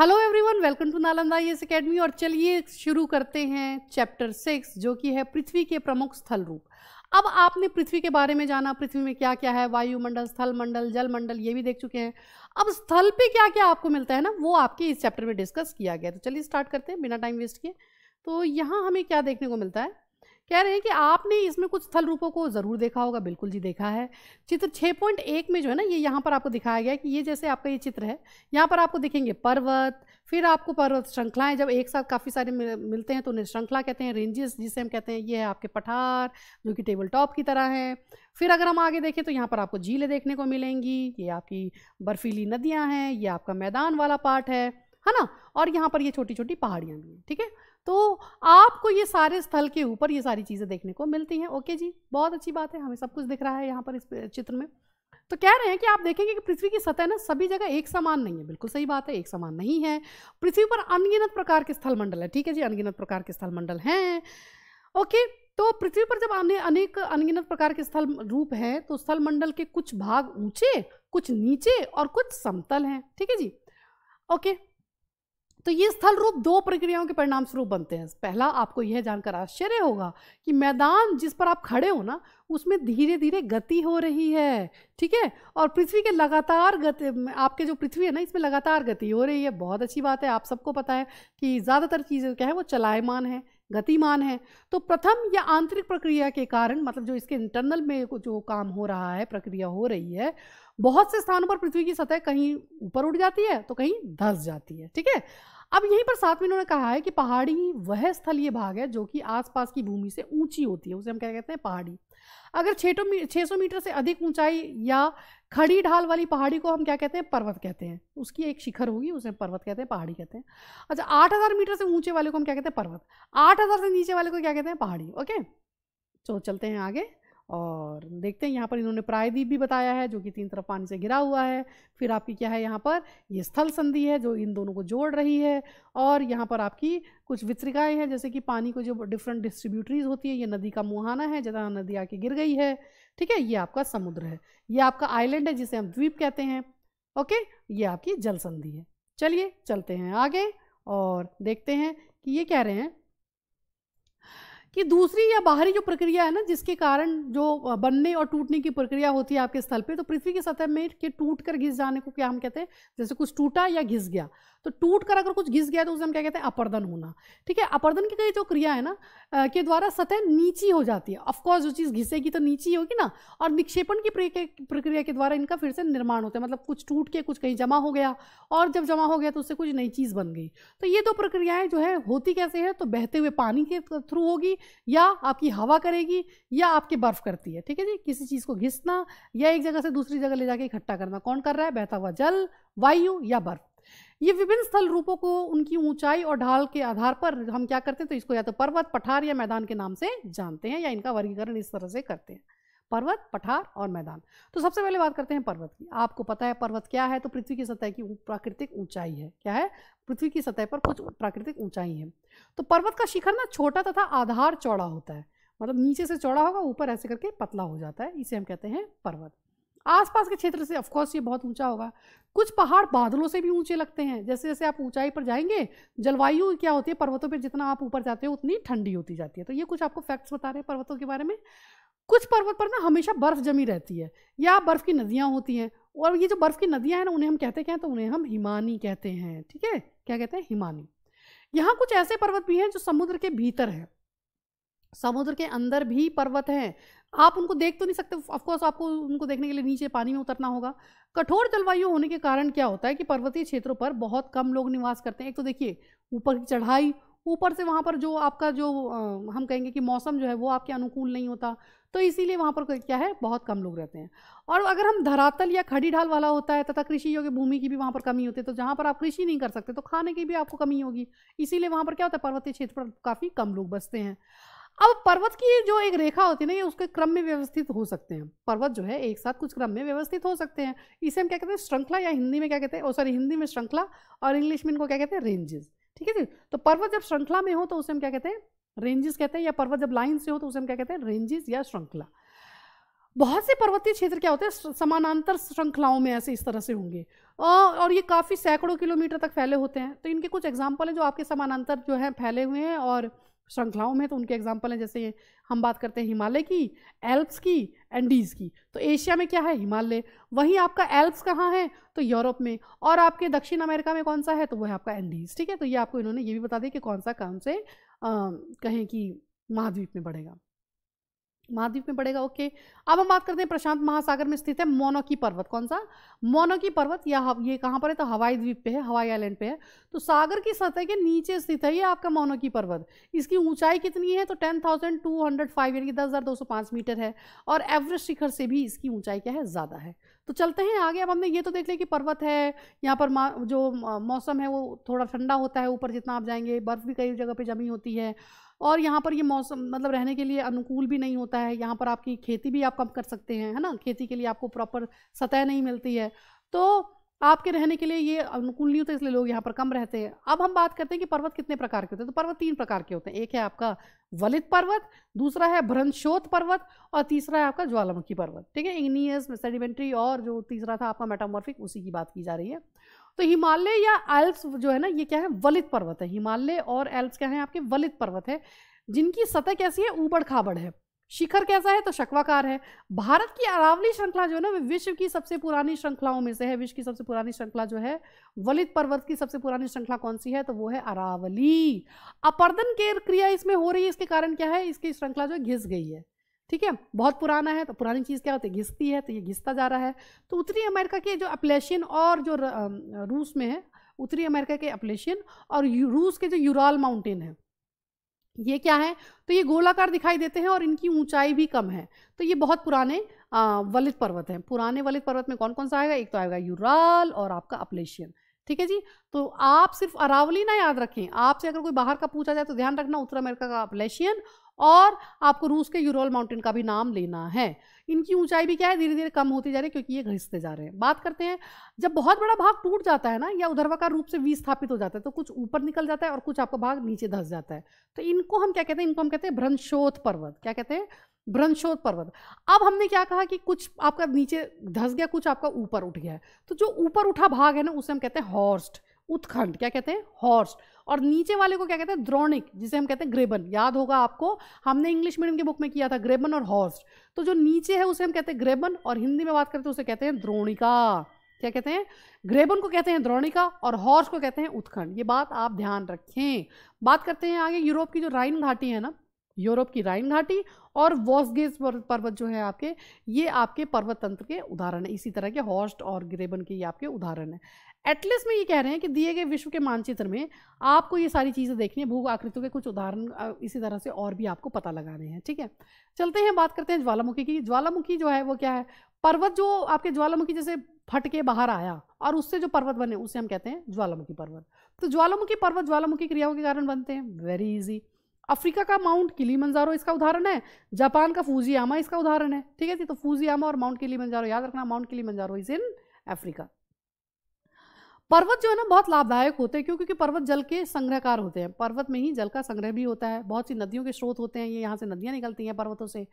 hello everyone welcome to Nalanda एस academy और चलिए शुरू करते हैं चैप्टर सिक्स जो कि है पृथ्वी के प्रमुख स्थल रूप अब आपने पृथ्वी के बारे में जाना पृथ्वी में क्या क्या है वायुमंडल स्थल मंडल जल मंडल ये भी देख चुके हैं अब स्थल पे क्या क्या आपको मिलता है ना वो आपके इस चैप्टर में डिस्कस किया गया तो चलिए स्टार्ट करते हैं बिना टाइम वेस्ट किए तो यहाँ हमें क्या देखने को मिलता है कह रहे हैं कि आपने इसमें कुछ स्थल रूपों को ज़रूर देखा होगा बिल्कुल जी देखा है चित्र 6.1 में जो है ना ये यहाँ पर आपको दिखाया गया है कि ये जैसे आपका ये चित्र है यहाँ पर आपको दिखेंगे पर्वत फिर आपको पर्वत श्रृंखलाएं जब एक साथ काफ़ी सारे मिलते हैं तो उन्हें श्रृंखला कहते हैं रेंजेस जिसे हम कहते हैं ये है आपके पठार जो कि टेबल टॉप की तरह है फिर अगर हम आगे देखें तो यहाँ पर आपको झीलें देखने को मिलेंगी ये आपकी बर्फीली नदियाँ हैं ये आपका मैदान वाला पार्ट है है ना और यहाँ पर ये छोटी छोटी पहाड़ियाँ भी हैं ठीक है तो आपको ये सारे स्थल के ऊपर ये सारी चीज़ें देखने को मिलती हैं ओके जी बहुत अच्छी बात है हमें सब कुछ दिख रहा है यहाँ पर इस चित्र में तो कह रहे हैं कि आप देखेंगे कि पृथ्वी की सतह ना सभी जगह एक समान नहीं है बिल्कुल सही बात है एक समान नहीं है पृथ्वी पर अनगिनत प्रकार के स्थल मंडल है ठीक है जी अनगिनत प्रकार के स्थल मंडल हैं ओके तो पृथ्वी पर जब आने अनेक अनगिनत प्रकार के स्थल रूप हैं तो स्थल मंडल के कुछ भाग ऊंचे कुछ नीचे और कुछ समतल हैं ठीक है जी ओके तो ये स्थल रूप दो प्रक्रियाओं के परिणाम स्वरूप बनते हैं पहला आपको यह जानकर आश्चर्य होगा कि मैदान जिस पर आप खड़े हो ना उसमें धीरे धीरे गति हो रही है ठीक है और पृथ्वी के लगातार गति आपके जो पृथ्वी है ना इसमें लगातार गति हो रही है बहुत अच्छी बात है आप सबको पता है कि ज़्यादातर चीज़ें क्या है वो चलायमान है गतिमान है तो प्रथम या आंतरिक प्रक्रिया के कारण मतलब जो इसके इंटरनल में जो काम हो रहा है प्रक्रिया हो रही है बहुत से स्थानों पर पृथ्वी की सतह कहीं ऊपर उठ जाती है तो कहीं धस जाती है ठीक है अब यहीं पर साथ में इन्होंने कहा है कि पहाड़ी वह स्थलीय भाग है जो कि आसपास की भूमि से ऊंची होती है उसे हम क्या कहते हैं पहाड़ी अगर छेटो छः सौ मीटर से अधिक ऊंचाई या खड़ी ढाल वाली पहाड़ी को हम क्या कहते हैं पर्वत कहते हैं उसकी एक शिखर होगी उसे पर्वत कहते हैं पहाड़ी कहते हैं अच्छा आठ हज़ार मीटर से ऊंचे वाले को हम क्या कहते हैं पर्वत आठ हज़ार से नीचे वाले को क्या कहते हैं पहाड़ी ओके तो चलते हैं आगे और देखते हैं यहाँ पर इन्होंने प्रायद्वीप भी बताया है जो कि तीन तरफ पानी से घिरा हुआ है फिर आपकी क्या है यहाँ पर ये स्थल संधि है जो इन दोनों को जोड़ रही है और यहाँ पर आपकी कुछ वितरिकाएँ हैं जैसे कि पानी को जो डिफरेंट डिस्ट्रीब्यूटरीज होती है ये नदी का मुहाना है जहाँ नदी आके गिर गई है ठीक है ये आपका समुद्र है ये आपका आइलैंड है जिसे हम द्वीप कहते हैं ओके ये आपकी जल संधि है चलिए चलते हैं आगे और देखते हैं कि ये कह रहे हैं कि दूसरी या बाहरी जो प्रक्रिया है ना जिसके कारण जो बनने और टूटने की प्रक्रिया होती है आपके स्थल पे तो पृथ्वी की सतह में के टूट कर घिस जाने को क्या हम कहते हैं जैसे कुछ टूटा या घिस गया तो टूट कर अगर कुछ घिस गया तो उसे हम क्या कहते हैं अपर्दन होना ठीक है अपर्दन की कई जो क्रिया है ना के द्वारा सतह नीची हो जाती है ऑफकोर्स जो चीज़ घिसेगी तो नीची होगी ना और निक्षेपण की प्रक्रिया के द्वारा इनका फिर से निर्माण होता है मतलब कुछ टूट के कुछ कहीं जमा हो गया और जब जमा हो गया तो उससे कुछ नई चीज़ बन गई तो ये दो प्रक्रियाएँ जो है होती कैसे है तो बहते हुए पानी के थ्रू होगी या आपकी हवा करेगी या आपके बर्फ़ करती है ठीक है जी किसी चीज़ को घिसना या एक जगह से दूसरी जगह ले जाके इकट्ठा करना कौन कर रहा है बहता हुआ जल वायु या बर्फ़ ये विभिन्न स्थल रूपों को उनकी ऊंचाई और ढाल के आधार पर हम क्या करते हैं तो इसको या तो पर्वत पठार या मैदान के नाम से जानते हैं या इनका वर्गीकरण इस तरह से करते हैं पर्वत पठार और मैदान तो सबसे पहले बात करते हैं पर्वत की आपको पता है पर्वत क्या है तो पृथ्वी की सतह की प्राकृतिक ऊंचाई है क्या है पृथ्वी की सतह पर कुछ प्राकृतिक ऊंचाई है तो पर्वत का शिखर ना छोटा तथा आधार चौड़ा होता है मतलब नीचे से चौड़ा होगा ऊपर ऐसे करके पतला हो जाता है इसे हम कहते हैं पर्वत आसपास के क्षेत्र से ऑफकोर्स ये बहुत ऊंचा होगा कुछ पहाड़ बादलों से भी ऊंचे लगते हैं जैसे जैसे आप ऊंचाई पर जाएंगे जलवायु क्या होती है पर्वतों पर जितना आप ऊपर जाते हो उतनी ठंडी होती जाती है तो ये कुछ आपको फैक्ट्स बता रहे हैं पर्वतों के बारे में कुछ पर्वत पर ना हमेशा बर्फ़ जमी रहती है या बर्फ़ की नदियाँ होती हैं और ये जो बर्फ़ की नदियाँ हैं ना उन्हें हम कहते क्या हैं तो उन्हें हम हिमानी कहते हैं ठीक है क्या कहते हैं हिमानी यहाँ कुछ ऐसे पर्वत भी हैं जो समुद्र के भीतर हैं समुद्र के अंदर भी पर्वत हैं आप उनको देख तो नहीं सकते ऑफकोर्स आपको उनको देखने के लिए नीचे पानी में उतरना होगा कठोर जलवायु होने के कारण क्या होता है कि पर्वतीय क्षेत्रों पर बहुत कम लोग निवास करते हैं एक तो देखिए ऊपर की चढ़ाई ऊपर से वहाँ पर जो आपका जो आ, हम कहेंगे कि मौसम जो है वो आपके अनुकूल नहीं होता तो इसीलिए वहाँ पर क्या है बहुत कम लोग रहते हैं और अगर हम धरातल या खड़ी ढाल वाला होता है तथा कृषि योग्य भूमि की भी वहाँ पर कमी होती है तो जहाँ पर आप कृषि नहीं कर सकते तो खाने की भी आपको कमी होगी इसीलिए वहाँ पर क्या होता है पर्वतीय क्षेत्र पर काफ़ी कम लोग बसते हैं अब पर्वत की जो एक रेखा होती है ना ये उसके क्रम में व्यवस्थित हो सकते हैं पर्वत जो है एक साथ कुछ क्रम में व्यवस्थित हो सकते हैं इसे हम क्या कहते हैं श्रृंखला या हिंदी में क्या कहते हैं सॉरी हिंदी में श्रृंखला और इंग्लिश में इनको क्या कहते हैं रेंजेस ठीक है जी तो पर्वत जब श्रृंखला में हो तो उसे हम क्या कहते हैं रेंजेस कहते हैं या पर्वत जब लाइन से हो तो उसे हम क्या कहते हैं रेंजेस या श्रृंखला बहुत से पर्वतीय क्षेत्र क्या होते हैं समानांतर श्रृंखलाओं में ऐसे इस तरह से होंगे और ये काफ़ी सैकड़ों किलोमीटर तक फैले होते हैं तो इनके कुछ एग्जाम्पल हैं जो आपके समानांतर जो है फैले हुए हैं और श्रृंखलाओं में तो उनके एग्जाम्पल हैं जैसे हम बात करते हैं हिमालय की एल्प्स की एंडीज़ की तो एशिया में क्या है हिमालय वहीं आपका एल्प्स कहाँ है तो यूरोप में और आपके दक्षिण अमेरिका में कौन सा है तो वह है आपका एंडीज़ ठीक है तो ये आपको इन्होंने ये भी बता दिया कि कौन सा काम से आ, कहें कि महाद्वीप में बढ़ेगा महाद्वीप में पड़ेगा ओके अब हम बात करते हैं प्रशांत महासागर में स्थित है मोनोकी पर्वत कौन सा मोनोकी पर्वत या ये कहाँ पर है तो हवाई द्वीप पे है हवाई आइलैंड पे है तो सागर की सतह के नीचे स्थित है ये आपका मोनोकी पर्वत इसकी ऊंचाई कितनी है तो ten thousand two hundred five यानी कि दस हज़ार दो सौ पांच मीटर है और एवरेस्ट शिखर से भी इसकी ऊंचाई क्या है ज़्यादा है तो चलते हैं आगे अब हमने ये तो देख लिया कि पर्वत है यहाँ पर जो मौसम है वो थोड़ा ठंडा होता है ऊपर जितना आप जाएंगे बर्फ़ भी कई जगह पर जमी होती है और यहाँ पर ये मौसम मतलब रहने के लिए अनुकूल भी नहीं होता है यहाँ पर आपकी खेती भी आप कम कर सकते हैं है ना खेती के लिए आपको प्रॉपर सतह नहीं मिलती है तो आपके रहने के लिए ये अनुकूल नहीं तो होता इसलिए लोग यहाँ पर कम रहते हैं अब हम बात करते हैं कि पर्वत कितने प्रकार के होते हैं तो पर्वत तीन प्रकार के होते हैं एक है आपका वलित पर्वत दूसरा है भ्रंशोत पर्वत और तीसरा है आपका ज्वालामुखी पर्वत ठीक है इग्नियस सेडिमेंट्री और जो तीसरा था आपका मेटामॉर्फिक उसी की बात की जा रही है तो हिमालय या एल्प्स जो है ना ये क्या है वलित पर्वत है हिमालय और एल्प्स क्या है आपके वलित पर्वत है जिनकी सतह कैसी है ऊबड़ खाबड़ है शिखर कैसा है तो शक्वाकार है भारत की अरावली श्रृंखला जो है ना विश्व की सबसे पुरानी श्रृंखलाओं में से है विश्व की सबसे पुरानी श्रृंखला जो है वलित पर्वत की सबसे पुरानी श्रृंखला कौन सी है तो वो है अरावली अपर्दन के क्रिया इसमें हो रही है इसके कारण क्या है इसकी श्रृंखला जो घिस गई है ठीक है बहुत पुराना है तो पुरानी चीज़ क्या होती है घिसती है तो ये घिसता जा रहा है तो उत्तरी अमेरिका के जो अपलेशियन और जो रूस में है उत्तरी अमेरिका के अपलेशियन और रूस के जो यूराल माउंटेन है ये क्या है तो ये गोलाकार दिखाई देते हैं और इनकी ऊंचाई भी कम है तो ये बहुत पुराने वलित पर्वत हैं पुराने वलित पर्वत में कौन कौन सा आएगा एक तो आएगा यूराल और आपका अपलेशियन ठीक है जी तो आप सिर्फ अरावली ना याद रखें आपसे अगर कोई बाहर का पूछा जाए तो ध्यान रखना उत्तर अमेरिका का अपलेशियन और आपको रूस के यूरोल माउंटेन का भी नाम लेना है इनकी ऊंचाई भी क्या है धीरे धीरे कम होती जा रही है क्योंकि ये घिसते जा रहे हैं बात करते हैं जब बहुत बड़ा भाग टूट जाता है ना या का रूप से विस्थापित हो जाता है तो कुछ ऊपर निकल जाता है और कुछ आपका भाग नीचे धस जाता है तो इनको हम क्या कहते हैं इनको हम कहते हैं भ्रंशोध पर्वत क्या कहते हैं भ्रंशोध पर्वत अब हमने क्या कहा कि कुछ आपका नीचे धस गया कुछ आपका ऊपर उठ गया तो जो ऊपर उठा भाग है ना उसे हम कहते हैं हॉर्स्ट उत्खंड क्या कहते हैं हॉर्स्ट और नीचे वाले को क्या कहते हैं द्रोणिक जिसे हम कहते हैं ग्रेबन याद होगा आपको हमने इंग्लिश मीडियम की बुक में किया था ग्रेबन और हॉर्स्ट तो जो नीचे है उसे हम कहते हैं ग्रेबन और हिंदी में बात करते हैं उसे कहते हैं द्रोणिका क्या कहते हैं ग्रेबन को कहते हैं द्रोणिका और हॉर्स को कहते हैं उत्खंड ये बात आप ध्यान रखें बात करते हैं आगे यूरोप की जो राइन घाटी है ना यूरोप की राइन घाटी और वॉसगेज पर्वत जो है आपके ये आपके पर्वत तंत्र के उदाहरण है इसी तरह के हॉर्स्ट और ग्रेबन के ये आपके उदाहरण है एटलीस्ट में ये कह रहे हैं कि दिए गए विश्व के मानचित्र में आपको ये सारी चीज़ें देखनी है भू आकृतियों के कुछ उदाहरण इसी तरह से और भी आपको पता लगाने हैं ठीक है चलते हैं बात करते हैं ज्वालामुखी की ज्वालामुखी जो है वो क्या है पर्वत जो आपके ज्वालामुखी जैसे फट के बाहर आया और उससे जो पर्वत बने उसे हम कहते हैं ज्वालामुखी पर्वत तो ज्वालामुखी पर्वत ज्वालामुखी क्रियाओं के कारण बनते हैं वेरी इजी अफ्रीका का माउंट किली इसका उदाहरण है जापान का फूजियामा इसका उदाहरण है ठीक है जी तो फूजियामा और माउंट किली याद रखना माउंट किली इज इन अफ्रीका पर्वत जो है ना बहुत लाभदायक होते हैं क्यों क्योंकि पर्वत जल के संग्रहकार होते हैं पर्वत में ही जल का संग्रह भी होता है बहुत सी नदियों के स्रोत होते हैं ये यहाँ से नदियाँ निकलती हैं पर्वतों से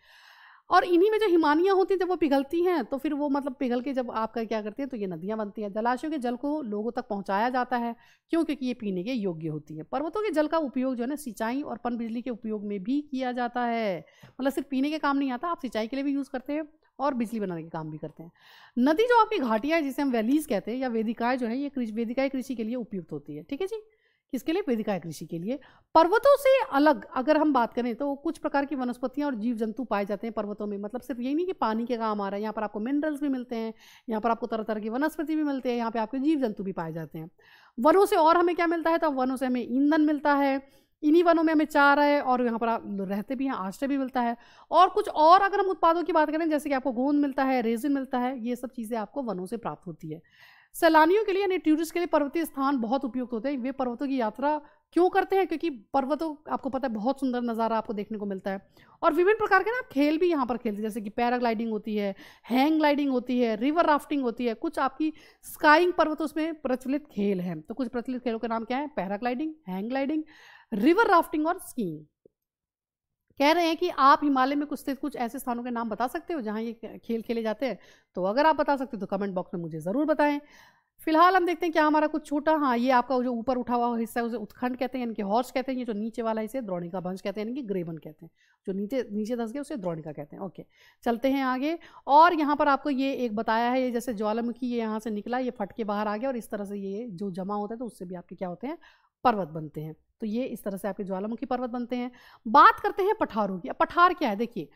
और इन्हीं में जो हिमानियाँ होती हैं जब वो पिघलती हैं तो फिर वो मतलब पिघल के जब आपका क्या करते हैं तो ये नदियाँ बनती हैं जलाशयों के जल को लोगों तक पहुँचाया जाता है क्यों क्योंकि ये पीने के योग्य होती है पर्वतों के जल का उपयोग जो है ना सिंचाई और पन बिजली के उपयोग में भी किया जाता है मतलब सिर्फ पीने के काम नहीं आता आप सिंचाई के लिए भी यूज़ करते हैं और बिजली बनाने के काम भी करते हैं नदी जो आपकी घाटियाँ जिसे हम वैलीज कहते हैं या वेदिकाएँ जो है ये वेदिकाएँ कृषि के लिए उपयुक्त होती है ठीक है जी किसके लिए वेदिकाएँ कृषि के लिए पर्वतों से अलग अगर हम बात करें तो कुछ प्रकार की वनस्पतियाँ और जीव जंतु पाए जाते हैं पर्वतों में मतलब सिर्फ यही नहीं कि पानी के काम आ रहा है यहाँ पर आपको मिनरल्स भी मिलते हैं यहाँ पर आपको तरह तरह की वनस्पति भी मिलते हैं यहाँ पर आपके जीव जंतु भी पाए जाते हैं वनों से और हमें क्या मिलता है तो वनों से हमें ईंधन मिलता है इन्हीं वनों में हमें चार है और यहाँ पर रहते भी हैं आश्रय भी मिलता है और कुछ और अगर हम उत्पादों की बात करें जैसे कि आपको गोंद मिलता है रेजिन मिलता है ये सब चीज़ें आपको वनों से प्राप्त होती है सैलानियों के लिए यानी टूरिस्ट के लिए पर्वतीय स्थान बहुत उपयुक्त होते हैं वे पर्वतों की यात्रा क्यों करते हैं क्योंकि पर्वतों आपको पता है बहुत सुंदर नज़ारा आपको देखने को मिलता है और विभिन्न प्रकार के ना आप खेल भी यहाँ पर खेलते हैं जैसे कि पैराग्लाइडिंग होती है हैंग ग्लाइडिंग होती है रिवर राफ्टिंग होती है कुछ आपकी स्काइंग पर्वतों में प्रचलित खेल हैं तो कुछ प्रचलित खेलों के नाम क्या है paragliding hang gliding river rafting और स्कीइंग कह रहे हैं कि आप हिमालय में कुछ कुछ ऐसे स्थानों के नाम बता सकते हो जहां ये खेल खेले जाते हैं तो अगर आप बता सकते हो तो कमेंट बॉक्स में मुझे ज़रूर बताएं फिलहाल हम देखते हैं क्या हमारा कुछ छूटा हाँ ये आपका जो ऊपर उठा हुआ हिस्सा है उसे उत्खंड कहते हैं यानी कि हॉर्स कहते हैं ये जो नीचे वाला हिस्सा है द्रोणिका भंश कहते हैं यानी कि ग्रेवन कहते हैं जो नीचे नीचे धस गए उसे द्रोणिका कहते हैं ओके चलते हैं आगे और यहाँ पर आपको ये एक बताया है ये जैसे ज्वालामुखी ये यहाँ से निकला ये फट के बाहर आ गया और इस तरह से ये जो जमा होता है तो उससे भी आपके क्या होते हैं पर्वत बनते हैं तो ये इस तरह से आपके ज्वालामुखी पर्वत बनते हैं बात करते हैं पठारों की अब पठार क्या है देखिए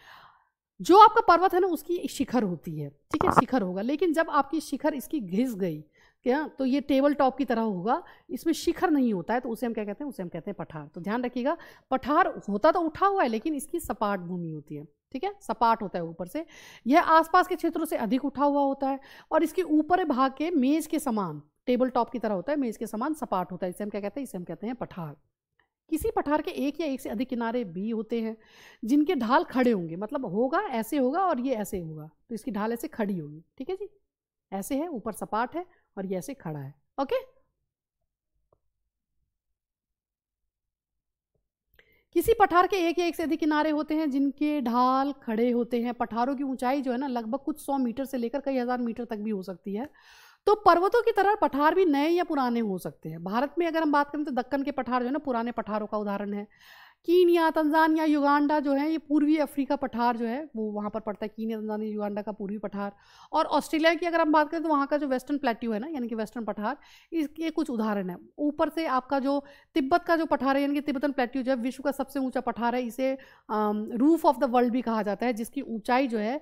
जो आपका पर्वत है ना उसकी शिखर होती है ठीक है शिखर होगा लेकिन जब आपकी शिखर इसकी घिस गई क्या तो ये टेबल टॉप की तरह होगा इसमें शिखर नहीं होता है तो उसे हम क्या कहते हैं उसे हम कहते हैं पठार तो ध्यान रखिएगा पठार होता तो उठा हुआ है लेकिन इसकी सपाट भूमि होती है ठीक है सपाट होता है ऊपर से यह आसपास के क्षेत्रों से अधिक उठा हुआ होता है और इसके ऊपर भाग के मेज़ के समान टेबल टॉप की तरह होता है मेज़ के समान सपाट होता है इसे हम क्या कहते हैं इसे हम कहते हैं पठार किसी पठार के एक या एक से अधिक किनारे भी होते हैं जिनके ढाल खड़े होंगे मतलब होगा ऐसे होगा और ये ऐसे होगा तो इसकी ढाल ऐसे खड़ी होगी ठीक है जी ऐसे है ऊपर सपाट है और ये ऐसे खड़ा है ओके किसी पठार के एक या एक से अधिक किनारे होते हैं जिनके ढाल खड़े होते हैं पठारों की ऊंचाई जो है ना लगभग कुछ सौ मीटर से लेकर कई हज़ार मीटर तक भी हो सकती है तो पर्वतों की तरह पठार भी नए या पुराने हो सकते हैं भारत में अगर हम बात करें तो दक्कन के पठार जो है ना पुराने पठारों का उदाहरण है कीनिया तंजानिया युगांडा जो है ये पूर्वी अफ्रीका पठार जो है वो वहाँ पर पड़ता है कीनिया तंजानिया युगांडा का पूर्वी पठार और ऑस्ट्रेलिया की अगर हम बात करें तो वहाँ का जो वेस्टर्न प्लेट्यू है ना यानी कि वेस्टर्न पठार इसके कुछ उदाहरण है ऊपर से आपका जो तिब्बत का जो पठार है यानी कि तिब्बतन प्लेट्यू जो है विश्व का सबसे ऊँचा पठार है इसे रूफ ऑफ द वर्ल्ड भी कहा जाता है जिसकी ऊँचाई जो है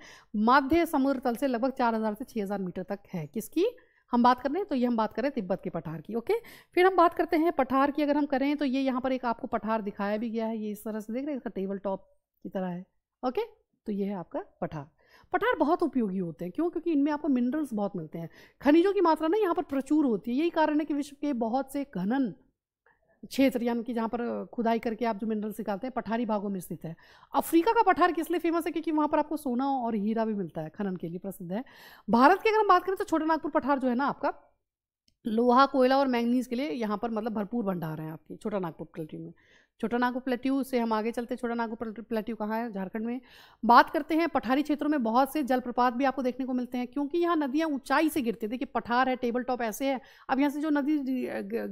माध्य समुद्र तल से लगभग चार से छः मीटर तक है किसकी हम बात कर रहे हैं तो ये हम बात कर रहे हैं तिब्बत के पठार की ओके फिर हम बात करते हैं पठार की अगर हम करें तो ये यहाँ पर एक आपको पठार दिखाया भी गया है ये इस तरह से देख रहे हैं इसका टेबल टॉप की तरह है ओके तो ये है आपका पठार पठार बहुत उपयोगी होते हैं क्यों क्योंकि इनमें आपको मिनरल्स बहुत मिलते हैं खनिजों की मात्रा ना यहाँ पर प्रचुर होती है यही कारण है कि विश्व के बहुत से घनन क्षेत्र यानी कि जहाँ पर खुदाई करके आप जो मिनरल्स निकालते हैं पठारी भागों में स्थित है अफ्रीका का पठार किस लिए फेमस है क्योंकि वहाँ पर आपको सोना और हीरा भी मिलता है खनन के लिए प्रसिद्ध है भारत की अगर हम बात करें तो छोटे नागपुर पठार जो है ना आपका लोहा कोयला और मैंगनीज के लिए यहाँ पर मतलब भरपूर भंडार हैं आपकी छोटा नागपुर प्लेट्यू में छोटा नागपुर प्लेट्यू से हम आगे चलते हैं छोटा नागपुर प्लेट्यू कहाँ है झारखंड में बात करते हैं पठारी क्षेत्रों में बहुत से जलप्रपात भी आपको देखने को मिलते हैं क्योंकि यहाँ नदियाँ ऊंचाई से गिरती है देखिए पठार है टेबल टॉप ऐसे है अब यहाँ से जो नदी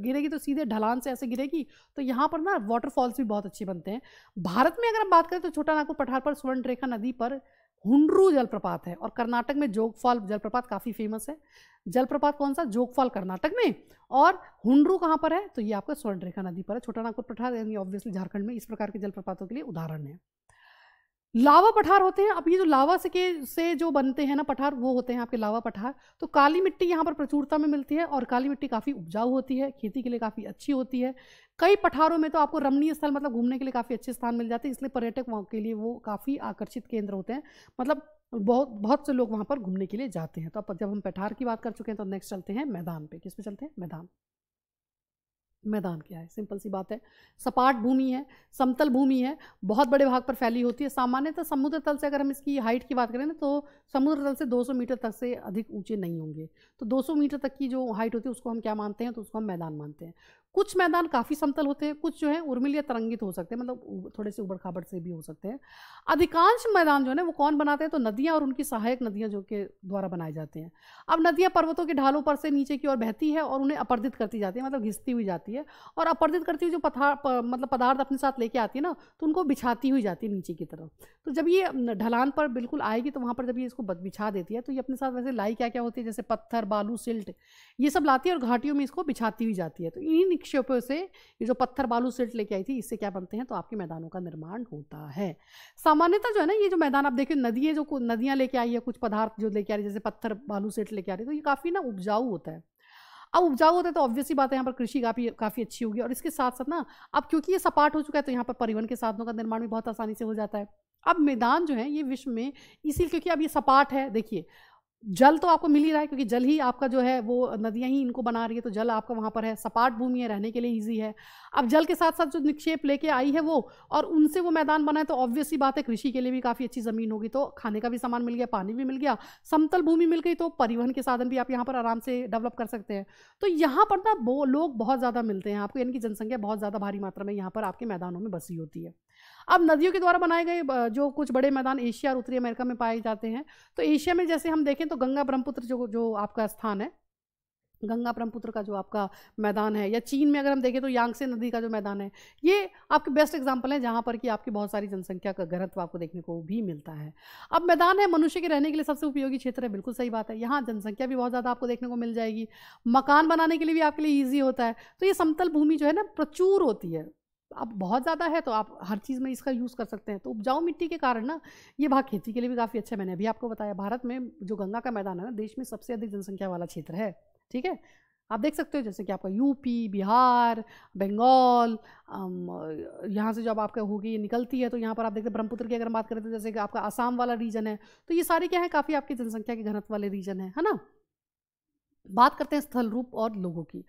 गिरेगी तो सीधे ढलान से ऐसे गिरेगी तो यहाँ पर ना वाटरफॉल्स भी बहुत अच्छे बनते हैं भारत में अगर हम बात करें तो छोटा नागपुर पठार पर स्वर्ण रेखा नदी पर हुंड्रू जलप्रपात है और कर्नाटक में जोगफॉल जलप्रपात काफ़ी फेमस है जलप्रपात कौन सा जोगफॉल कर्नाटक में और हुंड्रू कहाँ पर है तो ये आपका स्वर्णरेखा नदी पर है छोटा नागपुर पठार यानी ऑब्वियसली झारखंड में इस प्रकार के जलप्रपातों के लिए उदाहरण है लावा पठार होते हैं अब ये जो लावा से के से जो बनते हैं ना पठार वो होते हैं आपके लावा पठार तो काली मिट्टी यहाँ पर प्रचुरता में मिलती है और काली मिट्टी काफ़ी उपजाऊ होती है खेती के लिए काफ़ी अच्छी होती है कई पठारों में तो आपको रमणीय स्थल मतलब घूमने के लिए काफ़ी अच्छे स्थान मिल जाते हैं इसलिए पर्यटक वहाँ के लिए वो काफ़ी आकर्षित केंद्र होते हैं मतलब बहुत बहुत से लोग वहाँ पर घूमने के लिए जाते हैं तो अब जब हम पठार की बात कर चुके हैं तो नेक्स्ट चलते हैं मैदान पर किस पर चलते हैं मैदान मैदान क्या है सिंपल सी बात है सपाट भूमि है समतल भूमि है बहुत बड़े भाग पर फैली होती है सामान्यतः समुद्र तल से अगर हम इसकी हाइट की बात करें ना तो समुद्र तल से 200 मीटर तक से अधिक ऊंचे नहीं होंगे तो 200 मीटर तक की जो हाइट होती है उसको हम क्या मानते हैं तो उसको हम मैदान मानते हैं कुछ मैदान काफ़ी समतल होते हैं कुछ जो है उर्मिल या तरंगित हो सकते हैं मतलब थोड़े से उबड़ खाबड़ से भी हो सकते हैं अधिकांश मैदान जो है वो कौन बनाते हैं तो नदियाँ और उनकी सहायक नदियाँ जो के द्वारा बनाए जाते हैं अब नदियाँ पर्वतों के ढालों पर से नीचे की ओर बहती है और उन्हें अपर्दित करती जाती है मतलब घिसती हुई जाती है है और अपवर्तित करती हुई जो पथा प, मतलब पदार्थ अपने साथ लेके आती है ना तो उनको बिछाती हुई जाती है नीचे की तरफ तो जब ये ढलान पर बिल्कुल आएगी तो वहाँ पर जब ये इसको बिछा देती है तो ये अपने साथ वैसे लाई क्या क्या होती है जैसे पत्थर बालू सिल्ट ये सब लाती है और घाटियों में इसको बिछाती हुई जाती है तो इन्हीं निक्षेपों से ये जो पत्थर बालू सिल्ट लेके आई थी इससे क्या बनते हैं तो आपके मैदानों का निर्माण होता है सामान्यतः जो है ना ये जो मैदान आप देखिए नदियाँ जो नदियाँ लेके आई है कुछ पदार्थ जो लेके आ रही है जैसे पत्थर बालू सेट लेके आ रही है तो ये काफ़ी ना उपजाऊ होता है अब उपजाऊ होता है तो ऑब्वियसली बात है यहाँ पर कृषि काफ़ी काफ़ी अच्छी होगी और इसके साथ साथ ना अब क्योंकि ये सपाट हो चुका है तो यहाँ पर परिवहन के साधनों का निर्माण भी बहुत आसानी से हो जाता है अब मैदान जो है ये विश्व में इसी क्योंकि अब ये सपाट है देखिए जल तो आपको मिल ही रहा है क्योंकि जल ही आपका जो है वो नदियां ही इनको बना रही है तो जल आपका वहाँ पर है सपाट भूमि है रहने के लिए ईजी है अब जल के साथ साथ जो निक्षेप लेके आई है वो और उनसे वो मैदान बना है तो ऑब्वियसली बात है कृषि के लिए भी काफ़ी अच्छी ज़मीन होगी तो खाने का भी सामान मिल गया पानी भी मिल गया समतल भूमि मिल गई तो परिवहन के साधन भी आप यहाँ पर आराम से डेवलप कर सकते हैं तो यहाँ पर ना लोग बहुत ज़्यादा मिलते हैं आपको यानी कि जनसंख्या बहुत ज़्यादा भारी मात्रा में यहाँ पर आपके मैदानों में बसी होती है अब नदियों के द्वारा बनाए गए जो कुछ बड़े मैदान एशिया और उत्तरी अमेरिका में पाए जाते हैं तो एशिया में जैसे हम देखें तो गंगा ब्रह्मपुत्र जो जो आपका स्थान है गंगा ब्रह्मपुत्र का जो आपका मैदान है या चीन में अगर हम देखें तो यांगसे नदी का जो मैदान है ये आपके बेस्ट एग्जाम्पल है जहाँ पर कि आपकी बहुत सारी जनसंख्या का घनत्व आपको देखने को भी मिलता है अब मैदान है मनुष्य के रहने के लिए सबसे उपयोगी क्षेत्र है बिल्कुल सही बात है यहाँ जनसंख्या भी बहुत ज़्यादा आपको देखने को मिल जाएगी मकान बनाने के लिए भी आपके लिए ईजी होता है तो ये समतल भूमि जो है ना प्रचुर होती है आप बहुत ज़्यादा है तो आप हर चीज़ में इसका यूज़ कर सकते हैं तो उपजाऊ मिट्टी के कारण ना ये भाग खेती के लिए भी काफ़ी अच्छा है मैंने अभी आपको बताया भारत में जो गंगा का मैदान है ना देश में सबसे अधिक जनसंख्या वाला क्षेत्र है ठीक है आप देख सकते हो जैसे कि आपका यूपी बिहार बंगाल यहाँ से जब आपका होगी ये निकलती है तो यहाँ पर आप देखते हैं ब्रह्मपुत्र की अगर बात करें तो जैसे कि आपका आसाम वाला रीजन है तो ये सारे क्या है काफ़ी आपकी जनसंख्या के घनत्व वाले रीजन है है ना बात करते हैं स्थल रूप और लोगों की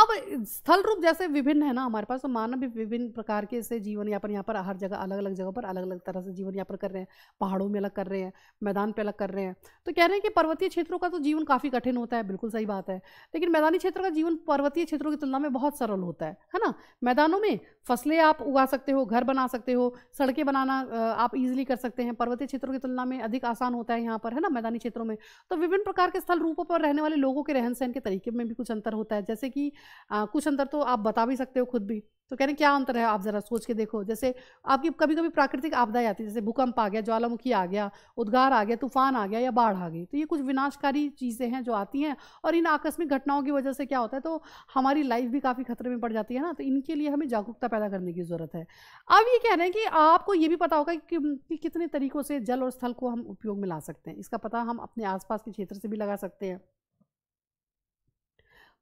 अब स्थल रूप जैसे विभिन्न है ना हमारे पास तो मानव भी विभिन्न प्रकार के से जीवन यापन यहाँ पर हर जगह अलग अलग जगह पर अलग अलग तरह से जीवन यापन कर रहे हैं पहाड़ों में अलग कर रहे हैं मैदान पे अलग कर रहे हैं तो कह रहे हैं कि पर्वतीय क्षेत्रों का तो जीवन काफ़ी कठिन होता है बिल्कुल सही बात है लेकिन मैदानी क्षेत्र का जीवन पर्वतीय क्षेत्रों की तुलना में बहुत सरल होता है है ना मैदानों में फसलें आप उगा सकते हो घर बना सकते हो सड़कें बनाना आप ईजिली कर सकते हैं पर्वतीय क्षेत्रों की तुलना में अधिक आसान होता है यहाँ पर है ना मैदानी क्षेत्रों में तो विभिन्न प्रकार के स्थल रूपों पर रहने वाले लोगों के रहन सहन के तरीके में भी कुछ अंतर होता है जैसे कि आ, कुछ अंतर तो आप बता भी सकते हो खुद भी तो कह रहे हैं क्या अंतर है आप ज़रा सोच के देखो जैसे आपकी कभी कभी प्राकृतिक आपदाएं आती है जैसे भूकंप आ गया ज्वालामुखी आ गया उद्गार आ गया तूफान आ गया या बाढ़ आ गई तो ये कुछ विनाशकारी चीज़ें हैं जो आती हैं और इन आकस्मिक घटनाओं की वजह से क्या होता है तो हमारी लाइफ भी काफ़ी खतरे में पड़ जाती है ना तो इनके लिए हमें जागरूकता पैदा करने की ज़रूरत है अब ये कह रहे हैं कि आपको ये भी पता होगा कि, कि कितने तरीक़ों से जल और स्थल को हम उपयोग में ला सकते हैं इसका पता हम अपने आसपास के क्षेत्र से भी लगा सकते हैं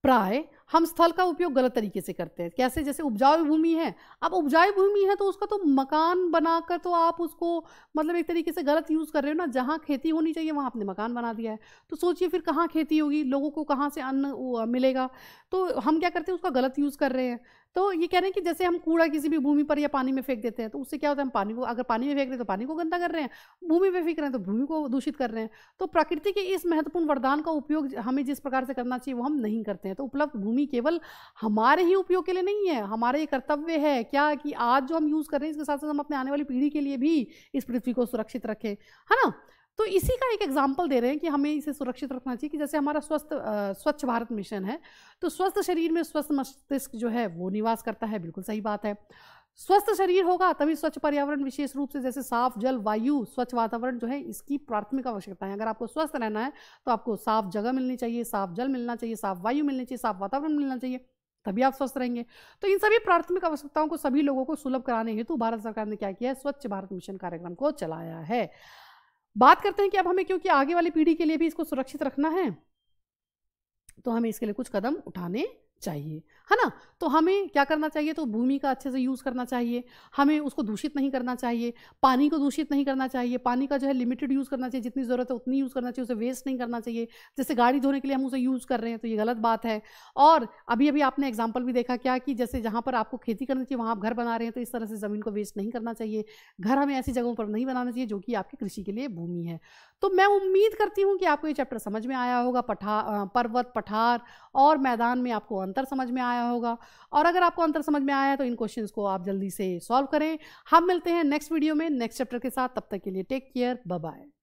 प्राय हम स्थल का उपयोग गलत तरीके से करते हैं कैसे जैसे उपजाऊ भूमि है अब उपजाऊ भूमि है तो उसका तो मकान बनाकर तो आप उसको मतलब एक तरीके से गलत यूज़ कर रहे हो ना जहाँ खेती होनी चाहिए वहाँ आपने मकान बना दिया है तो सोचिए फिर कहाँ खेती होगी लोगों को कहाँ से अन्न मिलेगा तो हम क्या करते हैं उसका गलत यूज़ कर रहे हैं तो ये कह रहे हैं कि जैसे हम कूड़ा किसी भी भूमि पर या पानी में फेंक देते हैं तो उससे क्या होता है हम पानी को अगर पानी में फेंक रहे हैं तो पानी को गंदा कर रहे हैं भूमि में फेंक रहे हैं तो भूमि को दूषित कर रहे हैं तो प्रकृति के इस महत्वपूर्ण वरदान का उपयोग हमें जिस प्रकार से करना चाहिए वो हम नहीं करते हैं तो उपलब्ध भूमि केवल हमारे ही उपयोग के लिए नहीं है हमारा ये कर्तव्य है क्या कि आज जो हम यूज़ कर रहे हैं इसके साथ साथ हम अपने आने वाली पीढ़ी के लिए भी इस पृथ्वी को सुरक्षित रखें है ना तो इसी का एक एग्जाम्पल दे रहे हैं कि हमें इसे सुरक्षित रखना चाहिए कि जैसे हमारा स्वस्थ स्वच्छ भारत मिशन है तो स्वस्थ शरीर में स्वस्थ मस्तिष्क जो है वो निवास करता है बिल्कुल सही बात है स्वस्थ शरीर होगा तभी स्वच्छ पर्यावरण विशेष रूप से जैसे साफ जल वायु स्वच्छ वातावरण जो है इसकी प्राथमिक आवश्यकता है अगर आपको स्वस्थ रहना है तो आपको साफ जगह मिलनी चाहिए साफ जल मिलना चाहिए साफ वायु मिलनी चाहिए साफ वातावरण मिलना चाहिए तभी आप स्वस्थ रहेंगे तो इन सभी प्राथमिक आवश्यकताओं को सभी लोगों को सुलभ कराने हेतु भारत सरकार ने क्या किया है स्वच्छ भारत मिशन कार्यक्रम को चलाया है बात करते हैं कि अब हमें क्योंकि आगे वाली पीढ़ी के लिए भी इसको सुरक्षित रखना है तो हमें इसके लिए कुछ कदम उठाने चाहिए है ना तो हमें क्या करना चाहिए तो भूमि का अच्छे से यूज़ करना चाहिए हमें उसको दूषित नहीं करना चाहिए पानी को दूषित नहीं करना चाहिए पानी का जो है लिमिटेड यूज़ करना चाहिए जितनी ज़रूरत है उतनी यूज़ करना चाहिए उसे वेस्ट नहीं करना चाहिए जैसे गाड़ी धोने के लिए हम उसे यूज़ कर रहे हैं तो ये गलत बात है और अभी अभी आपने एग्जाम्पल भी देखा क्या कि जैसे जहाँ पर आपको खेती करनी चाहिए वहाँ आप घर बना रहे हैं तो इस तरह से ज़मीन को वेस्ट नहीं करना चाहिए घर हमें ऐसी जगहों पर नहीं बनाना चाहिए जो कि आपकी कृषि के लिए भूमि है तो मैं उम्मीद करती हूँ कि आपको ये चैप्टर समझ में आया होगा पठा पर्वत पठार और मैदान में आपको अंतर समझ में आया आया होगा और अगर आपको अंतर समझ में आया है तो इन क्वेश्चन को आप जल्दी से सॉल्व करें हम मिलते हैं नेक्स्ट वीडियो में नेक्स्ट चैप्टर के साथ तब तक के लिए टेक केयर बाय